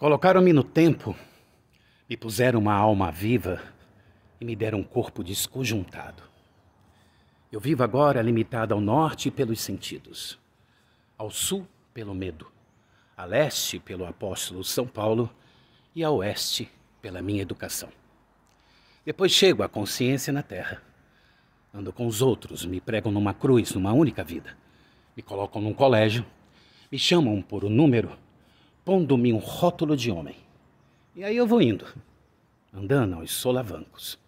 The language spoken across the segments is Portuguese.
Colocaram-me no tempo, me puseram uma alma viva e me deram um corpo desconjuntado. Eu vivo agora limitado ao norte pelos sentidos, ao sul pelo medo, a leste pelo apóstolo São Paulo e a oeste pela minha educação. Depois chego à consciência na terra. Ando com os outros, me pregam numa cruz, numa única vida. Me colocam num colégio, me chamam por um número pondo-me um rótulo de homem. E aí eu vou indo, andando aos solavancos.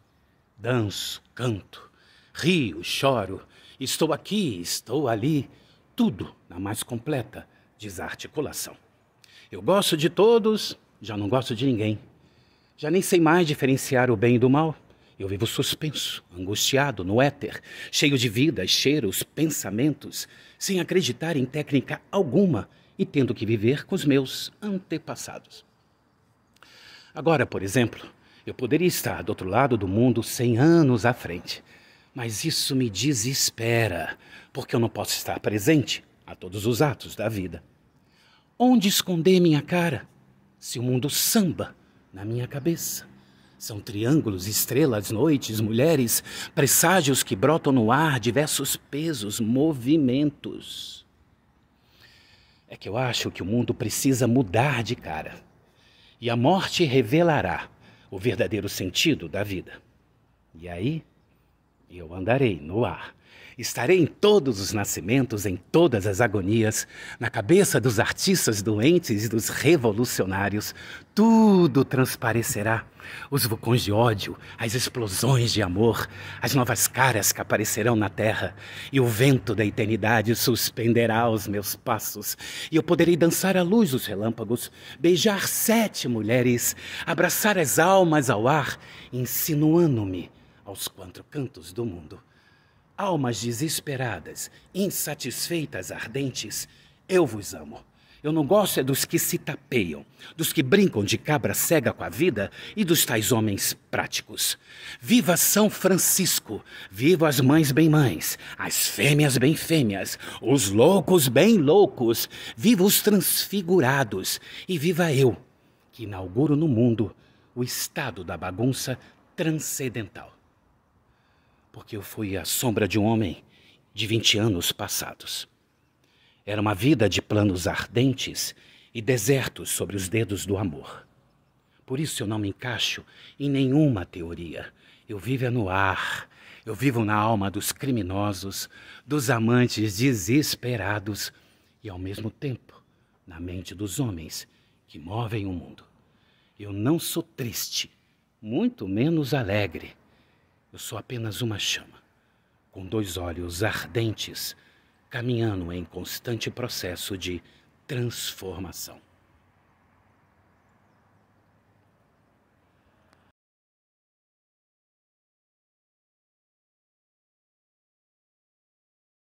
Danço, canto, rio, choro, estou aqui, estou ali, tudo na mais completa desarticulação. Eu gosto de todos, já não gosto de ninguém. Já nem sei mais diferenciar o bem do mal. Eu vivo suspenso, angustiado no éter, cheio de vidas, cheiros, pensamentos, sem acreditar em técnica alguma e tendo que viver com os meus antepassados. Agora, por exemplo, eu poderia estar do outro lado do mundo cem anos à frente, mas isso me desespera, porque eu não posso estar presente a todos os atos da vida. Onde esconder minha cara se o mundo samba na minha cabeça? São triângulos, estrelas, noites, mulheres, presságios que brotam no ar, diversos pesos, movimentos. É que eu acho que o mundo precisa mudar de cara. E a morte revelará o verdadeiro sentido da vida. E aí eu andarei no ar Estarei em todos os nascimentos, em todas as agonias, na cabeça dos artistas doentes e dos revolucionários. Tudo transparecerá. Os vulcões de ódio, as explosões de amor, as novas caras que aparecerão na terra, e o vento da eternidade suspenderá os meus passos, e eu poderei dançar à luz os relâmpagos, beijar sete mulheres, abraçar as almas ao ar, insinuando-me aos quatro cantos do mundo almas desesperadas, insatisfeitas, ardentes, eu vos amo. Eu não gosto é dos que se tapeiam, dos que brincam de cabra cega com a vida e dos tais homens práticos. Viva São Francisco! Viva as mães bem mães, as fêmeas bem fêmeas, os loucos bem loucos! Viva os transfigurados! E viva eu, que inauguro no mundo o estado da bagunça transcendental porque eu fui a sombra de um homem de 20 anos passados. Era uma vida de planos ardentes e desertos sobre os dedos do amor. Por isso eu não me encaixo em nenhuma teoria. Eu vivo é no ar, eu vivo na alma dos criminosos, dos amantes desesperados e, ao mesmo tempo, na mente dos homens que movem o mundo. Eu não sou triste, muito menos alegre. Eu sou apenas uma chama, com dois olhos ardentes, caminhando em constante processo de transformação.